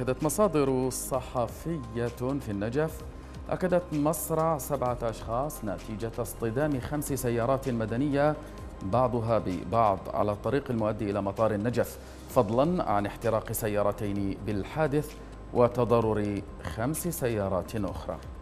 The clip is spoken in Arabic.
أكدت مصادر صحفية في النجف أكدت مصرع سبعة أشخاص نتيجة اصطدام خمس سيارات مدنية بعضها ببعض على الطريق المؤدي إلى مطار النجف فضلا عن احتراق سيارتين بالحادث وتضرر خمس سيارات أخرى